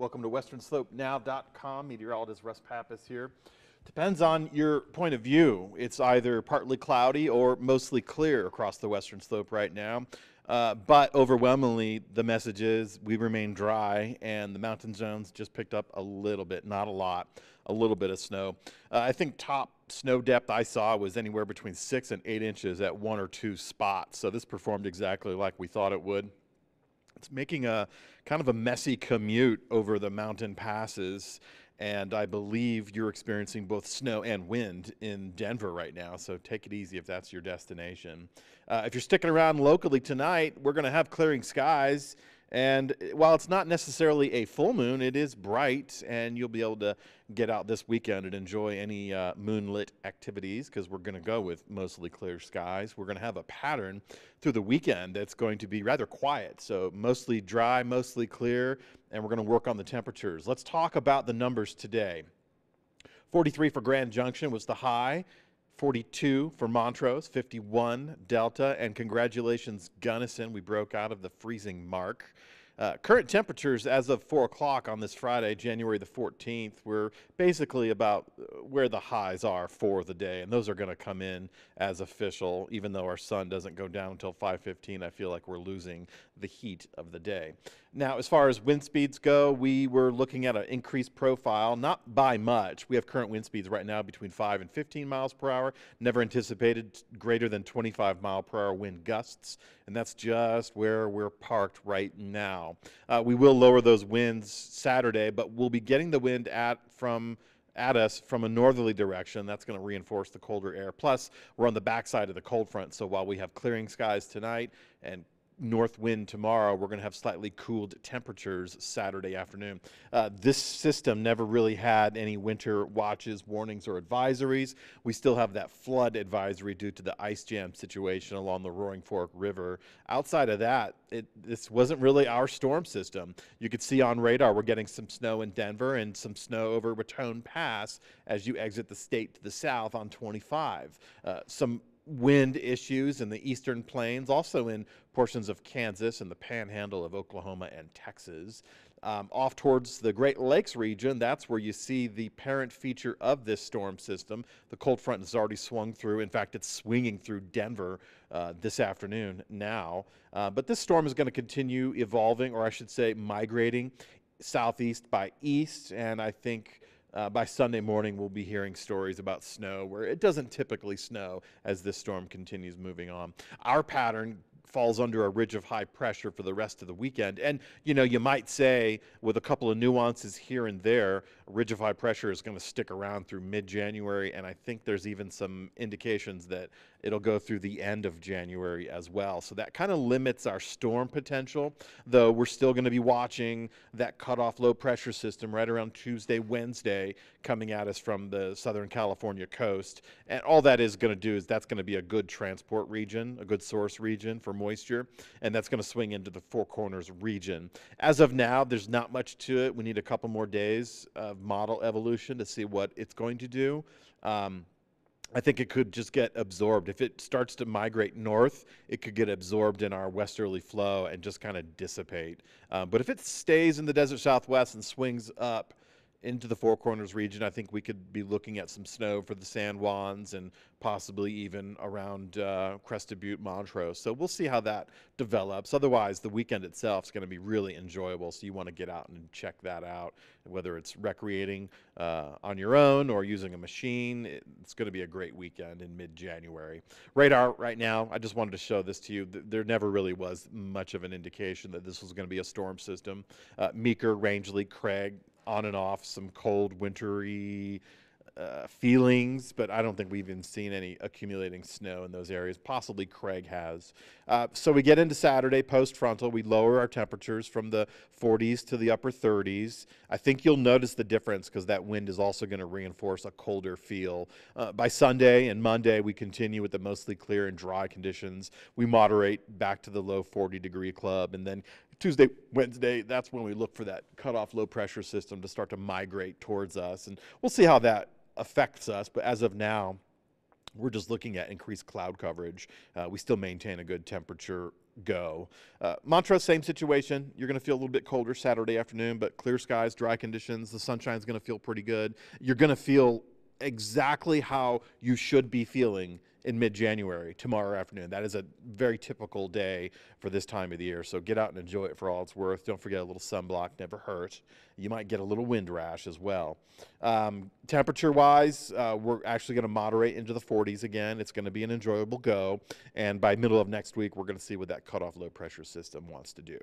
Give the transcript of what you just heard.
Welcome to WesternSlopeNow.com. Meteorologist Russ Pappas here. Depends on your point of view. It's either partly cloudy or mostly clear across the western slope right now. Uh, but overwhelmingly, the message is we remain dry, and the mountain zones just picked up a little bit, not a lot, a little bit of snow. Uh, I think top snow depth I saw was anywhere between six and eight inches at one or two spots. So this performed exactly like we thought it would. It's making a kind of a messy commute over the mountain passes. And I believe you're experiencing both snow and wind in Denver right now. So take it easy if that's your destination. Uh, if you're sticking around locally tonight, we're going to have clearing skies and eh, while it's not necessarily a full moon, it is bright, and you'll be able to get out this weekend and enjoy any uh, moonlit activities because we're going to go with mostly clear skies. We're going to have a pattern through the weekend that's going to be rather quiet. So, mostly dry, mostly clear, and we're going to work on the temperatures. Let's talk about the numbers today. 43 for Grand Junction was the high. 42 for Montrose, 51 Delta, and congratulations, Gunnison. We broke out of the freezing mark. Uh, current temperatures as of 4 o'clock on this Friday, January the 14th, we're basically about uh, where the highs are for the day, and those are going to come in as official. Even though our sun doesn't go down until 5.15, I feel like we're losing the heat of the day. Now, as far as wind speeds go, we were looking at an increased profile, not by much. We have current wind speeds right now between 5 and 15 miles per hour. Never anticipated greater than 25 mile per hour wind gusts, and that's just where we're parked right now. Uh, we will lower those winds Saturday, but we'll be getting the wind at from at us from a northerly direction. That's going to reinforce the colder air. Plus, we're on the backside of the cold front, so while we have clearing skies tonight and north wind tomorrow. We're going to have slightly cooled temperatures Saturday afternoon. Uh, this system never really had any winter watches, warnings, or advisories. We still have that flood advisory due to the ice jam situation along the Roaring Fork River. Outside of that, it, this wasn't really our storm system. You could see on radar we're getting some snow in Denver and some snow over Raton Pass as you exit the state to the south on 25. Uh, some wind issues in the eastern plains, also in portions of Kansas and the panhandle of Oklahoma and Texas. Um, off towards the Great Lakes region, that's where you see the parent feature of this storm system. The cold front has already swung through. In fact, it's swinging through Denver uh, this afternoon now. Uh, but this storm is going to continue evolving, or I should say, migrating southeast by east. And I think uh, by Sunday morning, we'll be hearing stories about snow where it doesn't typically snow as this storm continues moving on. Our pattern falls under a ridge of high pressure for the rest of the weekend. And, you know, you might say, with a couple of nuances here and there, high pressure is going to stick around through mid-January, and I think there's even some indications that it'll go through the end of January as well. So that kind of limits our storm potential, though we're still going to be watching that cutoff low pressure system right around Tuesday, Wednesday coming at us from the Southern California coast. And all that is going to do is that's going to be a good transport region, a good source region for moisture, and that's going to swing into the Four Corners region. As of now, there's not much to it. We need a couple more days of model evolution to see what it's going to do. Um, I think it could just get absorbed. If it starts to migrate north, it could get absorbed in our westerly flow and just kind of dissipate. Um, but if it stays in the desert southwest and swings up, into the Four Corners region, I think we could be looking at some snow for the San Juans and possibly even around uh, Crested Butte, Montrose. So we'll see how that develops. Otherwise, the weekend itself is going to be really enjoyable. So you want to get out and check that out, whether it's recreating uh, on your own or using a machine. It's going to be a great weekend in mid-January. Radar right now, I just wanted to show this to you. There never really was much of an indication that this was going to be a storm system. Uh, Meeker, Rangeley, Craig, on and off some cold, wintry uh, feelings, but I don't think we've even seen any accumulating snow in those areas. Possibly Craig has. Uh, so we get into Saturday post frontal. We lower our temperatures from the 40s to the upper 30s. I think you'll notice the difference because that wind is also going to reinforce a colder feel. Uh, by Sunday and Monday, we continue with the mostly clear and dry conditions. We moderate back to the low 40 degree club and then Tuesday, Wednesday, that's when we look for that cutoff low pressure system to start to migrate towards us. And we'll see how that affects us. But as of now, we're just looking at increased cloud coverage. Uh, we still maintain a good temperature go. Uh, Montrose, same situation. You're going to feel a little bit colder Saturday afternoon, but clear skies, dry conditions. The sunshine's going to feel pretty good. You're going to feel exactly how you should be feeling in mid-January tomorrow afternoon. That is a very typical day for this time of the year. So get out and enjoy it for all it's worth. Don't forget a little sunblock, never hurt. You might get a little wind rash as well. Um, Temperature-wise, uh, we're actually going to moderate into the 40s again. It's going to be an enjoyable go, and by middle of next week, we're going to see what that cutoff low pressure system wants to do.